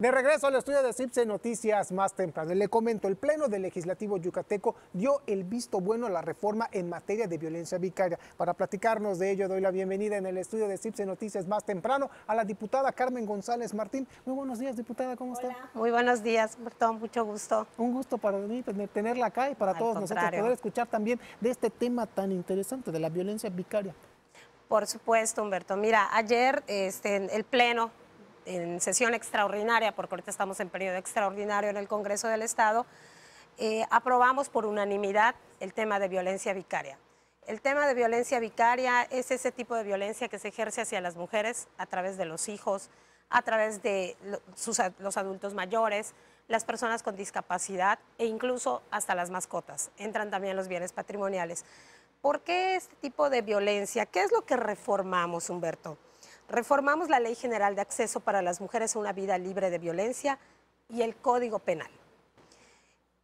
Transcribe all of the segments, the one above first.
De regreso al estudio de CIPSE Noticias más temprano. Le comento, el Pleno del Legislativo Yucateco dio el visto bueno a la reforma en materia de violencia vicaria. Para platicarnos de ello, doy la bienvenida en el estudio de CIPSE Noticias más temprano a la diputada Carmen González Martín. Muy buenos días, diputada, ¿cómo está? Muy buenos días, Humberto, mucho gusto. Un gusto para mí tenerla acá y para todos nosotros poder escuchar también de este tema tan interesante de la violencia vicaria. Por supuesto, Humberto. Mira, ayer este, el Pleno en sesión extraordinaria, porque ahorita estamos en periodo extraordinario en el Congreso del Estado, eh, aprobamos por unanimidad el tema de violencia vicaria. El tema de violencia vicaria es ese tipo de violencia que se ejerce hacia las mujeres a través de los hijos, a través de los adultos mayores, las personas con discapacidad e incluso hasta las mascotas. Entran también los bienes patrimoniales. ¿Por qué este tipo de violencia? ¿Qué es lo que reformamos, Humberto? Reformamos la Ley General de Acceso para las Mujeres a una Vida Libre de Violencia y el Código Penal.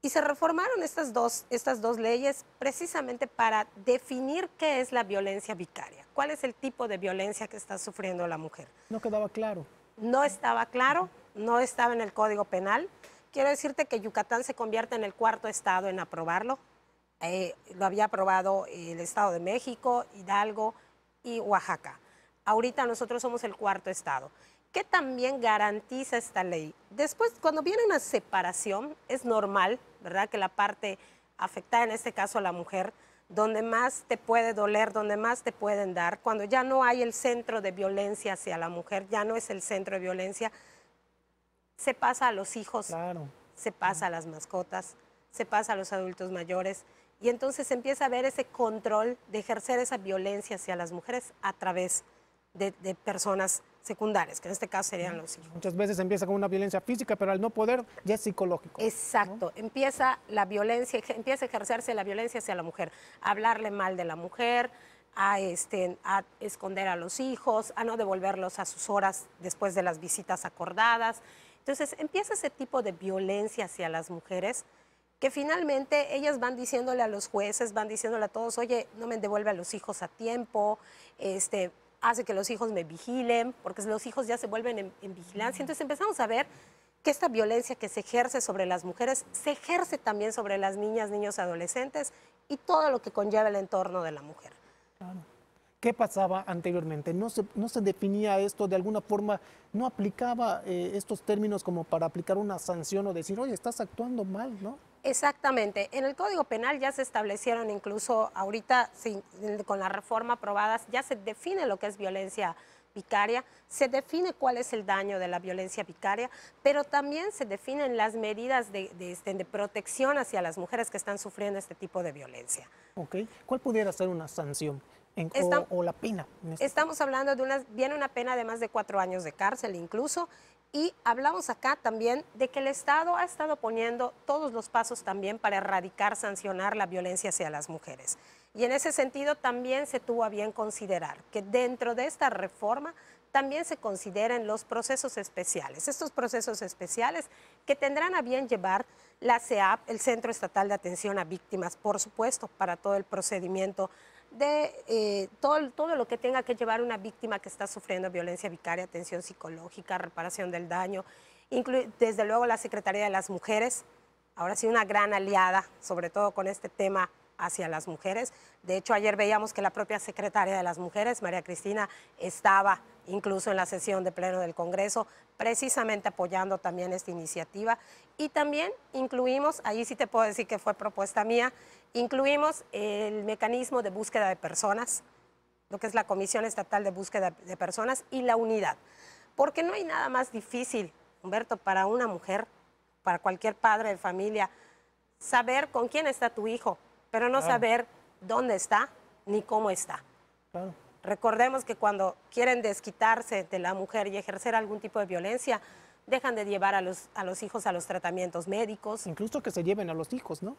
Y se reformaron estas dos, estas dos leyes precisamente para definir qué es la violencia vicaria, cuál es el tipo de violencia que está sufriendo la mujer. No quedaba claro. No estaba claro, no estaba en el Código Penal. Quiero decirte que Yucatán se convierte en el cuarto estado en aprobarlo. Eh, lo había aprobado el Estado de México, Hidalgo y Oaxaca. Ahorita nosotros somos el cuarto estado. ¿Qué también garantiza esta ley? Después, cuando viene una separación, es normal, ¿verdad? Que la parte afectada, en este caso la mujer, donde más te puede doler, donde más te pueden dar, cuando ya no hay el centro de violencia hacia la mujer, ya no es el centro de violencia, se pasa a los hijos, se pasa a las mascotas, se pasa a los adultos mayores, y entonces empieza a ver ese control de ejercer esa violencia hacia las mujeres a través de, personas secundarias, que en este caso serían los hijos. Muchas veces empieza con una violencia física, pero al no poder ya es psicológico. Exacto, empieza la violencia, empieza a ejercerse la violencia hacia la mujer, hablarle mal de la mujer, a, este, a esconder a los hijos, a no devolverlos a sus horas después de las visitas acordadas. Entonces empieza ese tipo de violencia hacia las mujeres que finalmente ellas van diciéndole a los jueces, van diciéndole a todos, oye, no me devuelve a los hijos a tiempo, este, hace que los hijos me vigilen, porque los hijos ya se vuelven en, vigilancia. Entonces empezamos a ver que esta violencia que se ejerce sobre las mujeres se ejerce también sobre las niñas, niños, adolescentes y todo lo que conlleva el entorno de la mujer. ¿Qué pasaba anteriormente? ¿No se, ¿No se definía esto de alguna forma? ¿No aplicaba eh, estos términos como para aplicar una sanción o decir, oye, estás actuando mal, ¿no? Exactamente. En el Código Penal ya se establecieron incluso ahorita con la reforma aprobada, ya se define lo que es violencia vicaria, se define cuál es el daño de la violencia vicaria, pero también se definen las medidas de, de, este, protección hacia las mujeres que están sufriendo este tipo de violencia. Okay. ¿Cuál pudiera ser una sanción? En, o, la pena. Este Estamos hablando de viene una pena de más de cuatro años de cárcel incluso, y hablamos acá también de que el Estado ha estado poniendo todos los pasos también para erradicar, sancionar la violencia hacia las mujeres. Y en ese sentido también se tuvo a bien considerar que dentro de esta reforma también se consideren los procesos especiales. Estos procesos especiales que tendrán a bien llevar la CEAP, el Centro Estatal de Atención a Víctimas, por supuesto, para todo el procedimiento de eh, todo, todo lo que tenga que llevar una víctima que está sufriendo violencia vicaria, atención psicológica, reparación del daño, desde luego la Secretaría de las Mujeres, ahora sí una gran aliada, sobre todo con este tema hacia las mujeres. De hecho, ayer veíamos que la propia secretaria de las mujeres, María Cristina, estaba incluso en la sesión de pleno del Congreso, precisamente apoyando también esta iniciativa. Y también incluimos, ahí sí te puedo decir que fue propuesta mía, incluimos el mecanismo de búsqueda de personas, lo que es la Comisión Estatal de Búsqueda de Personas y la unidad. Porque no hay nada más difícil, Humberto, para una mujer, para cualquier padre de familia, saber con quién está tu hijo, pero no saber dónde está ni cómo está. Recordemos que cuando quieren desquitarse de la mujer y ejercer algún tipo de violencia, dejan de llevar a los, a los hijos a los tratamientos médicos. Incluso que se lleven a los hijos, ¿no?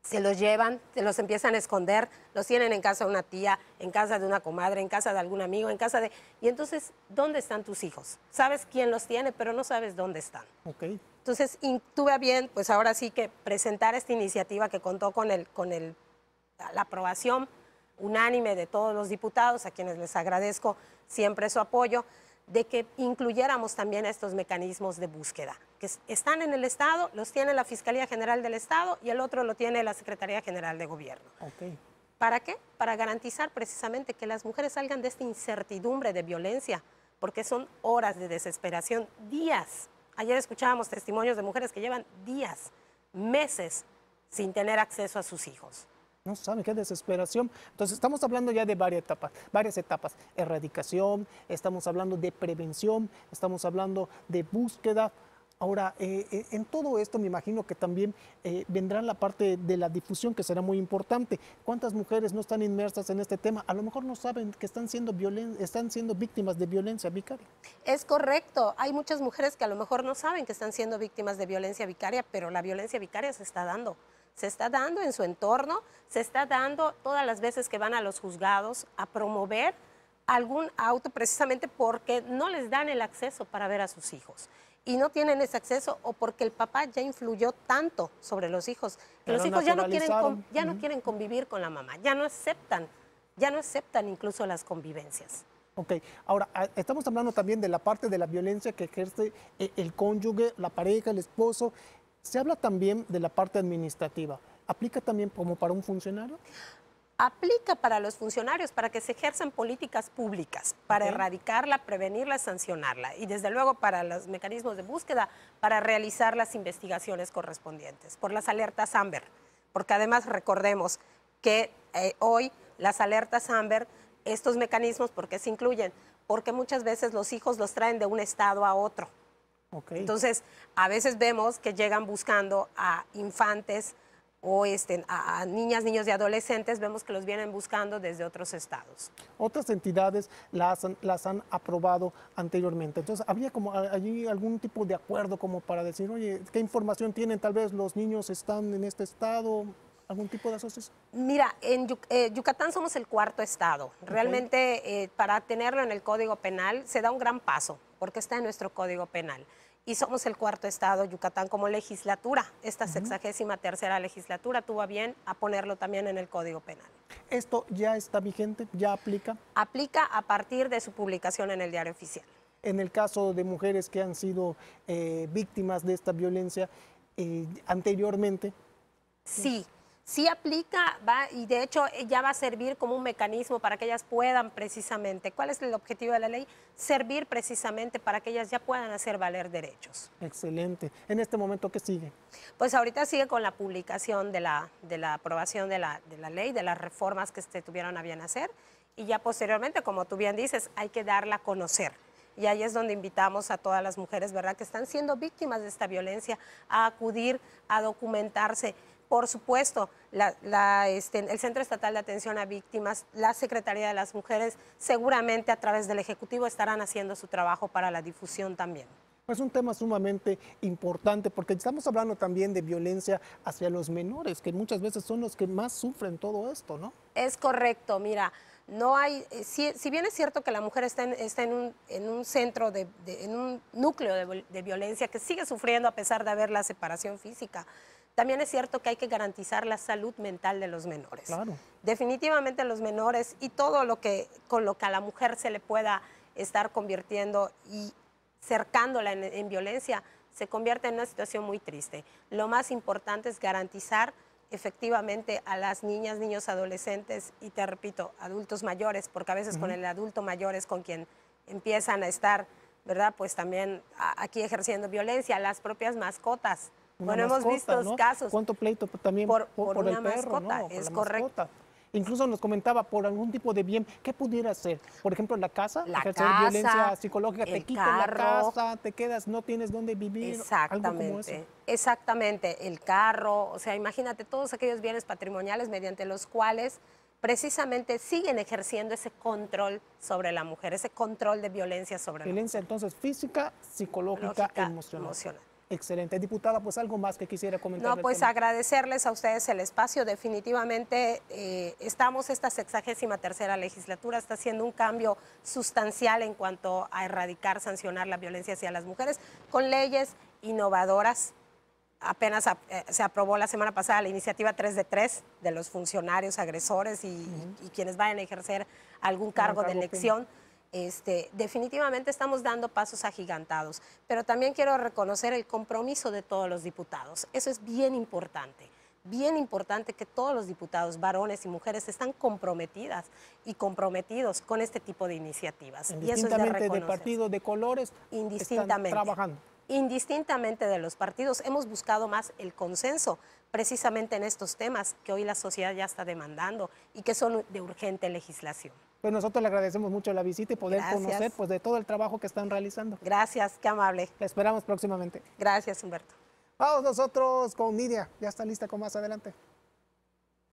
Se los llevan, se los empiezan a esconder, los tienen en casa de una tía, en casa de una comadre, en casa de algún amigo, en casa de... Y entonces, ¿dónde están tus hijos? Sabes quién los tiene, pero no sabes dónde están. Ok. Entonces, tuve a bien, pues ahora sí que presentar esta iniciativa que contó con, con la aprobación unánime de todos los diputados, a quienes les agradezco siempre su apoyo, de que incluyéramos también estos mecanismos de búsqueda, que están en el Estado, los tiene la Fiscalía General del Estado y el otro lo tiene la Secretaría General de Gobierno. ¿Para qué? Para garantizar precisamente que las mujeres salgan de esta incertidumbre de violencia, porque son horas de desesperación, días Ayer escuchábamos testimonios de mujeres que llevan días, meses, sin tener acceso a sus hijos. No saben qué desesperación. Entonces estamos hablando ya de varias etapas, varias etapas. Erradicación, estamos hablando de prevención, estamos hablando de búsqueda, Ahora, eh, eh, en todo esto me imagino que también eh, vendrá la parte de la difusión que será muy importante. ¿Cuántas mujeres no están inmersas en este tema? A lo mejor no saben que están siendo, están siendo víctimas de violencia vicaria. Es correcto. Hay muchas mujeres que a lo mejor no saben que están siendo víctimas de violencia vicaria, pero la violencia vicaria se está dando se está dando en su entorno, se está dando todas las veces que van a los juzgados a promover algún auto precisamente porque no les dan el acceso para ver a sus hijos y no tienen ese acceso o porque el papá ya influyó tanto sobre los hijos los hijos ya no quieren ya no quieren convivir con la mamá, ya no aceptan, ya no aceptan incluso las convivencias. Ok, ahora ah, estamos hablando también de la parte de la violencia que ejerce eh, el cónyuge, la pareja, el esposo. Se habla también de la parte administrativa. ¿Aplica también como para un funcionario? aplica para los funcionarios, para que se ejerzan políticas públicas, para erradicarla, prevenirla, sancionarla y desde luego para los mecanismos de búsqueda, para realizar las investigaciones correspondientes, por las alertas AMBER, porque además recordemos que eh, hoy las alertas AMBER, estos mecanismos, ¿por qué se incluyen? Porque muchas veces los hijos los traen de un estado a otro. Entonces, a veces vemos que llegan buscando a infantes, o este, a, niñas, niños y adolescentes, vemos que los vienen buscando desde otros estados. Otras entidades las, han aprobado anteriormente. Entonces, ¿había como allí algún tipo de acuerdo como para decir, oye, qué información tienen? Tal vez los niños están en este estado. ¿Algún tipo de asociación? Mira, en eh, Yucatán somos el cuarto estado. Realmente, eh, para tenerlo en el Código Penal, se da un gran paso, porque está en nuestro Código Penal y somos el cuarto estado, Yucatán, como legislatura. Esta sexagésima tercera legislatura tuvo bien a ponerlo también en el Código Penal. ¿Esto ya está vigente? ¿Ya aplica? Aplica a partir de su publicación en el diario oficial. En el caso de mujeres que han sido eh, víctimas de esta violencia eh, anteriormente. Sí, si aplica va, y de hecho eh, ya va a servir como un mecanismo para que ellas puedan precisamente, ¿cuál es el objetivo de la ley? Servir precisamente para que ellas ya puedan hacer valer derechos. Excelente. ¿En este momento qué sigue? Pues ahorita sigue con la publicación de la, de la aprobación de la, de la ley, de las reformas que se tuvieron a bien hacer y ya posteriormente, como tú bien dices, hay que darla a conocer. Y ahí es donde invitamos a todas las mujeres, ¿verdad?, que están siendo víctimas de esta violencia a acudir a documentarse por supuesto, este, el Centro Estatal de Atención a Víctimas, la Secretaría de las Mujeres, seguramente a través del Ejecutivo estarán haciendo su trabajo para la difusión también. Es pues un tema sumamente importante porque estamos hablando también de violencia hacia los menores, que muchas veces son los que más sufren todo esto, ¿no? Es correcto, mira, no hay, eh, si, bien es cierto que la mujer está en, un, centro, de, en un núcleo de violencia que sigue sufriendo a pesar de haber la separación física, también es cierto que hay que garantizar la salud mental de los menores. Definitivamente los menores y todo lo que con lo que a la mujer se le pueda estar convirtiendo y cercándola en, violencia se convierte en una situación muy triste. Lo más importante es garantizar efectivamente a las niñas, niños, adolescentes y te repito, adultos mayores, porque a veces con el adulto mayor es con quien empiezan a estar, ¿verdad? Pues también aquí ejerciendo violencia, las propias mascotas bueno, hemos visto casos. ¿Cuánto pleito también por, por, una mascota, es correcto. Incluso nos comentaba por algún tipo de bien, ¿qué pudiera ser? Por ejemplo, la casa, la casa, violencia psicológica, te quita la casa, te quedas, no tienes dónde vivir, exactamente, Exactamente, el carro, o sea, imagínate todos aquellos bienes patrimoniales mediante los cuales precisamente siguen ejerciendo ese control sobre la mujer, ese control de violencia sobre la mujer. Violencia entonces física, psicológica, emocional. Excelente. Diputada, pues algo más que quisiera comentar. No, pues agradecerles a ustedes el espacio. Definitivamente eh, estamos, esta sexagésima tercera legislatura está haciendo un cambio sustancial en cuanto a erradicar, sancionar la violencia hacia las mujeres con leyes innovadoras apenas eh, se aprobó la semana pasada la iniciativa 3 de 3 de los funcionarios agresores y, quienes vayan a ejercer algún cargo, de elección. Este, definitivamente estamos dando pasos agigantados, pero también quiero reconocer el compromiso de todos los diputados. Eso es bien importante, bien importante que todos los diputados, varones y mujeres, están comprometidas y comprometidos con este tipo de iniciativas. Indistintamente y eso es de, partidos, de colores, trabajando indistintamente de los partidos. Hemos buscado más el consenso precisamente en estos temas que hoy la sociedad ya está demandando y que son de urgente legislación. Pues nosotros le agradecemos mucho la visita y poder conocer pues, de todo el trabajo que están realizando. Gracias, qué amable. Te esperamos próximamente. Gracias, Humberto. Vamos nosotros con Nidia, ya está lista con más adelante.